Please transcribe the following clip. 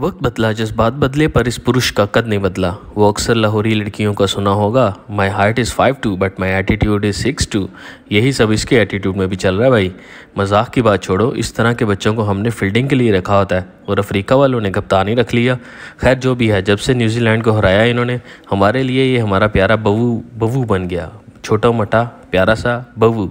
वक्त बदला जज्बात बदले पर इस पुरुष का कद नहीं बदला वो अक्सर लाहौरी लड़कियों का सुना होगा my heart is five two but my attitude is six two यही सब इसके एटीट्यूड में भी चल रहा है भाई मजाक की बात छोड़ो इस तरह के बच्चों को हमने फील्डिंग के लिए रखा होता है और अफ्रीका वालों ने कप्तानी रख लिया खैर जो भी है जब से न्यूजीलैंड को हराया इन्होंने हमारे लिए ये हमारा प्यारा बबू बबू बन गया छोटा मोटा प्यारा सा बबू